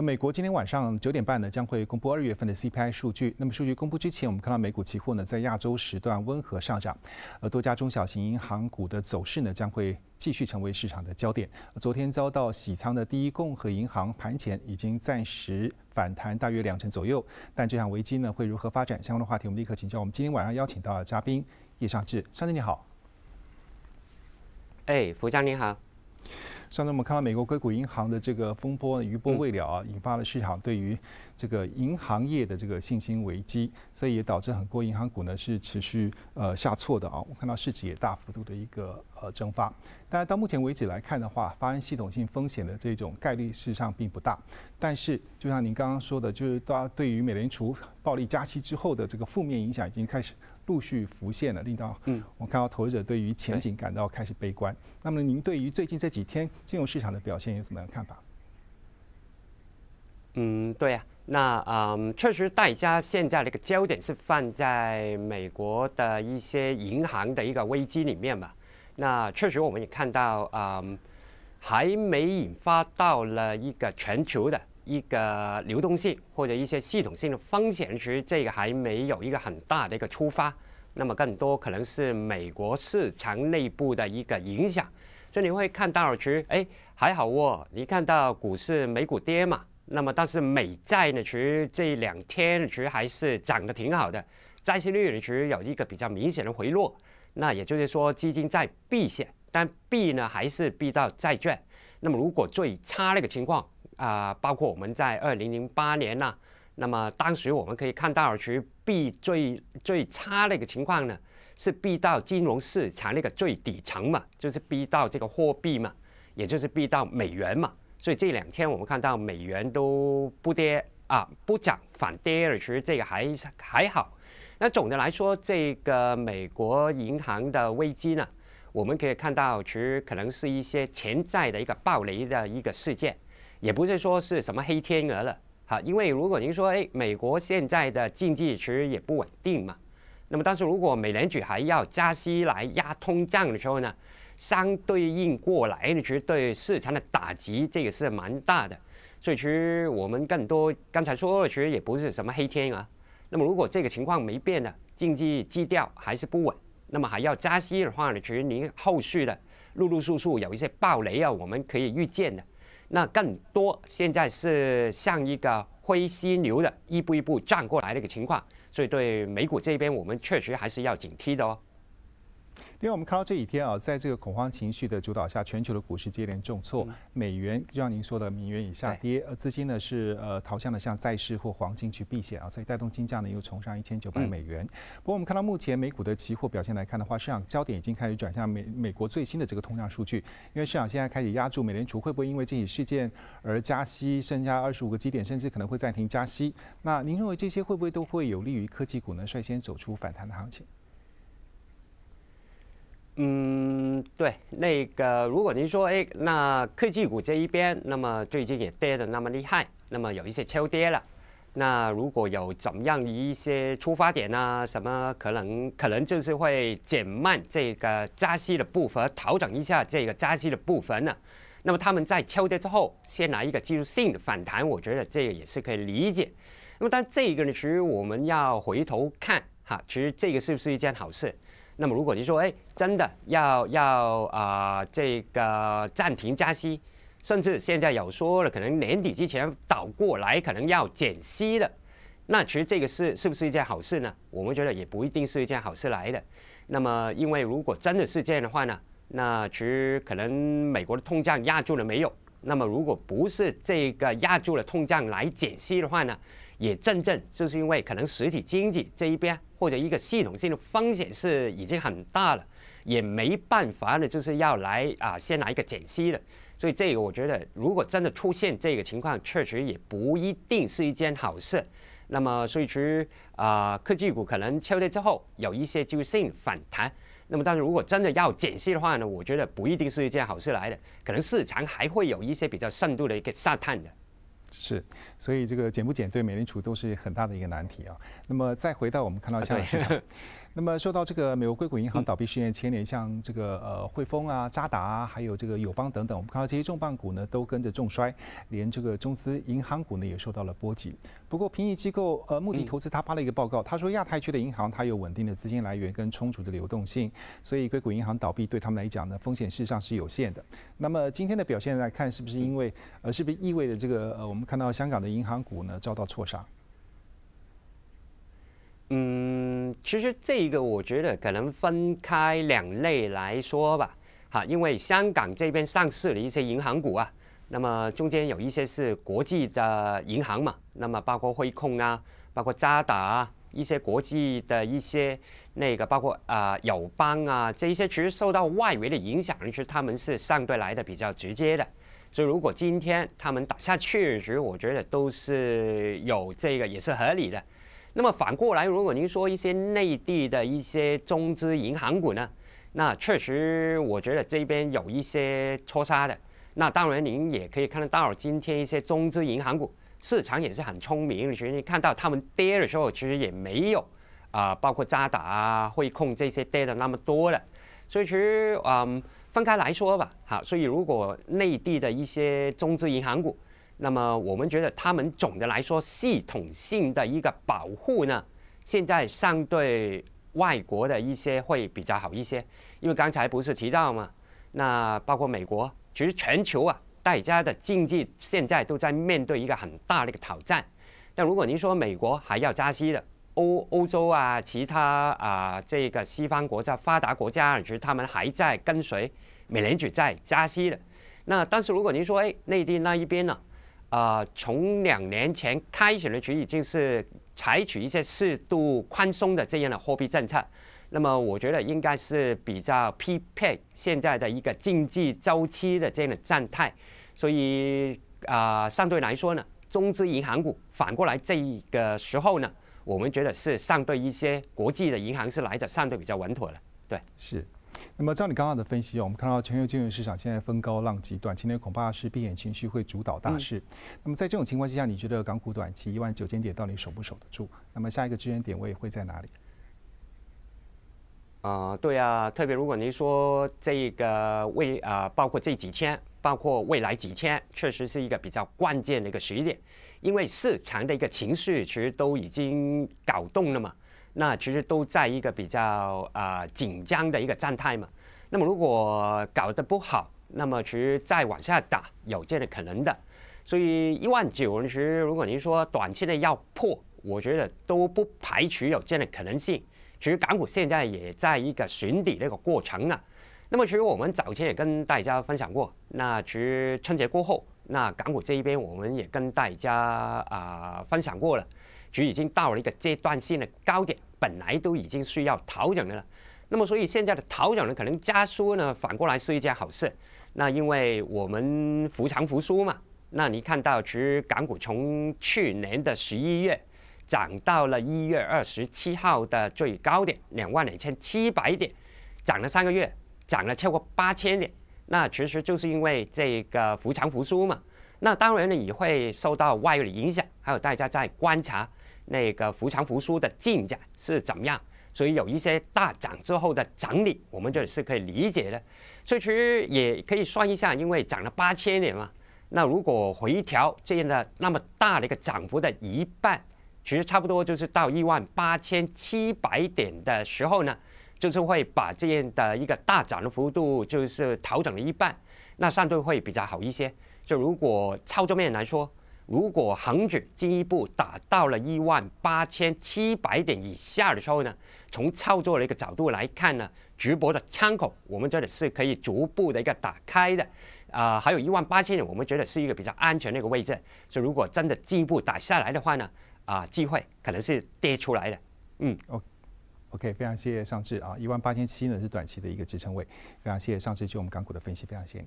那美国今天晚上九点半呢，将会公布二月份的 CPI 数据。那么数据公布之前，我们看到美股期货呢在亚洲时段温和上涨，而多家中小型银行股的走势呢将会继续成为市场的焦点。昨天遭到洗仓的第一共和银行盘前已经暂时反弹大约两成左右，但这场危机呢会如何发展？相关的话题我们立刻请教我们今天晚上邀请到的嘉宾叶尚志，尚志你好。哎，福江你好。上周我们看到美国硅谷银行的这个风波余波未了啊，引发了市场对于这个银行业的这个信心危机，所以也导致很多银行股呢是持续呃下挫的啊。我看到市值也大幅度的一个呃蒸发。但是到目前为止来看的话，发生系统性风险的这种概率事实上并不大。但是就像您刚刚说的，就是大家对于美联储暴力加息之后的这个负面影响已经开始。陆续浮现了，令到嗯，我看到投资者对于前景感到开始悲观。那么，您对于最近这几天金融市场的表现有什么看法？嗯，对啊，那嗯，确实大家现在那个焦点是放在美国的一些银行的一个危机里面嘛。那确实我们也看到，嗯，还没引发到了一个全球的。一个流动性或者一些系统性的风险，其实这个还没有一个很大的一个出发，那么更多可能是美国市场内部的一个影响。所以你会看到，其实哎还好哦，你看到股市美股跌嘛，那么但是美债呢，其实这两天其实还是涨得挺好的，债息率率其实有一个比较明显的回落。那也就是说，基金在避险，但避呢还是避到债券。那么如果最差那个情况。啊，包括我们在二零零八年呢，那么当时我们可以看到，其实 B 最最差的一个情况呢，是 B 到金融市场那个最底层嘛，就是 B 到这个货币嘛，也就是 B 到美元嘛。所以这两天我们看到美元都不跌啊，不涨反跌了，其实这个还还好。那总的来说，这个美国银行的危机呢，我们可以看到其实可能是一些潜在的一个暴雷的一个事件。也不是说是什么黑天鹅了哈，因为如果您说哎，美国现在的经济其实也不稳定嘛，那么但是如果美联储还要加息来压通胀的时候呢，相对应过来呢，其实对市场的打击这个是蛮大的。所以其实我们更多刚才说了，其实也不是什么黑天鹅。那么如果这个情况没变呢，经济基调还是不稳，那么还要加息的话呢，其实您后续的陆陆续续有一些暴雷啊，我们可以预见的。那更多现在是像一个灰犀牛的一步一步站过来的一个情况，所以对美股这边我们确实还是要警惕的哦。另外，我们看到这几天啊，在这个恐慌情绪的主导下，全球的股市接连重挫，美元就像您说的，美元已下跌，呃，资金呢是呃逃向了像债市或黄金去避险啊，所以带动金价呢又重上一千九百美元。不过，我们看到目前美股的期货表现来看的话，市场焦点已经开始转向美美国最新的这个通胀数据，因为市场现在开始压住美联储会不会因为这起事件而加息，剩下二十五个基点，甚至可能会暂停加息。那您认为这些会不会都会有利于科技股呢率先走出反弹的行情？嗯，对，那个如果您说，哎，那科技股这一边，那么最近也跌的那么厉害，那么有一些超跌了。那如果有怎么样一些出发点啊，什么可能可能就是会减慢这个加息的部分，调整一下这个加息的部分呢？那么他们在超跌之后，先来一个技术性的反弹，我觉得这个也是可以理解。那么，但这个呢，其实我们要回头看哈，其实这个是不是一件好事？那么，如果你说，哎，真的要要啊，这个暂停加息，甚至现在有说了，可能年底之前倒过来，可能要减息的，那其实这个是是不是一件好事呢？我们觉得也不一定是一件好事来的。那么，因为如果真的是这样的话呢，那其实可能美国的通胀压住了没有？那么，如果不是这个压住了通胀来减息的话呢？也正正就是因为可能实体经济这一边或者一个系统性的风险是已经很大了，也没办法呢，就是要来啊，先来一个减息的。所以这个我觉得，如果真的出现这个情况，确实也不一定是一件好事。那么，所以其实啊，科技股可能敲跌之后有一些阶段性反弹。那么，但是如果真的要减息的话呢，我觉得不一定是一件好事来的，可能市场还会有一些比较深度的一个下探的。是，所以这个减不减对美联储都是很大的一个难题啊。那么再回到我们看到下市场，那么受到这个美国硅谷银行倒闭事件牵连，像这个呃汇丰啊、渣打啊，还有这个友邦等等，我们看到这些重磅股呢都跟着重摔，连这个中资银行股呢也受到了波及。不过评级机构呃穆迪投资他发了一个报告，他说亚太区的银行它有稳定的资金来源跟充足的流动性，所以硅谷银行倒闭对他们来讲呢风险事实上是有限的。那么今天的表现来看，是不是因为呃是不是意味着这个呃我们？我们看到香港的银行股呢遭到挫杀。嗯，其实这一个我觉得可能分开两类来说吧。哈，因为香港这边上市的一些银行股啊，那么中间有一些是国际的银行嘛，那么包括汇控啊，包括渣打啊，一些国际的一些那个，包括啊友邦啊，这一些其实受到外围的影响，其实他们是相对来的比较直接的。所以，如果今天他们打下去，其实我觉得都是有这个，也是合理的。那么反过来，如果您说一些内地的一些中资银行股呢，那确实我觉得这边有一些错杀的。那当然，您也可以看得到，今天一些中资银行股市场也是很聪明，其实你看到他们跌的时候，其实也没有啊，包括渣打啊、汇控这些跌的那么多了。所以其实啊。分开来说吧，好，所以如果内地的一些中资银行股，那么我们觉得他们总的来说系统性的一个保护呢，现在相对外国的一些会比较好一些。因为刚才不是提到嘛，那包括美国，其实全球啊，大家的经济现在都在面对一个很大的一个挑战。但如果您说美国还要加息的？欧欧洲啊，其他啊，这个西方国家、发达国家，其实他们还在跟随美联储在加息的。那但是如果您说，哎，内地那一边呢？啊，从两年前开始呢，其实已经是采取一些适度宽松的这样的货币政策。那么我觉得应该是比较匹配现在的一个经济周期的这样的状态。所以啊，相对来说呢，中资银行股反过来这个时候呢。我们觉得是上对一些国际的银行是来的上对比较稳妥的，对。是。那么照你刚刚的分析，我们看到全球金融市场现在风高浪急，短期内恐怕是避险情绪会主导大势。那么在这种情况之下，你觉得港股短期一万九千点到底守不守得住？那么下一个支撑点位会在哪里？啊，对啊，特别如果您说这个未啊，包括这几天，包括未来几天，确实是一个比较关键的一个时点。因为市场的一个情绪其实都已经搞动了嘛，那其实都在一个比较啊紧张的一个状态嘛。那么如果搞得不好，那么其实再往下打有这样的可能的。所以一万九，其实如果您说短期内要破，我觉得都不排除有这样的可能性。其实港股现在也在一个寻底的一个过程呢。那么其实我们早前也跟大家分享过，那其实春节过后，那港股这一边我们也跟大家啊分享过了，其实已经到了一个阶段性的高点，本来都已经需要调整的了。那么所以现在的调整呢，可能加速呢，反过来是一件好事。那因为我们扶长扶输嘛，那你看到其实港股从去年的十一月涨到了一月二十七号的最高点两万两千七百点，涨了三个月。涨了超过八千点，那其实就是因为这个扶强扶苏嘛。那当然呢也会受到外力影响，还有大家在观察那个扶强扶苏的进展是怎么样。所以有一些大涨之后的整理，我们这也是可以理解的。所以其实也可以算一下，因为涨了八千点嘛，那如果回调这样的那么大的一个涨幅的一半，其实差不多就是到一万八千七百点的时候呢。就是会把这样的一个大涨的幅度，就是调整了一半，那相对会比较好一些。就如果操作面来说，如果恒指进一步打到了一万八千七百点以下的时候呢，从操作的一个角度来看呢，直播的窗口我们觉得是可以逐步的一个打开的。啊，还有一万八千点，我们觉得是一个比较安全的一个位置。所以如果真的进一步打下来的话呢，啊，机会可能是跌出来的。嗯，好。OK，非常谢谢尚志啊，一万八千七呢是短期的一个支撑位。非常谢谢尚志，就我们港股的分析，非常谢谢。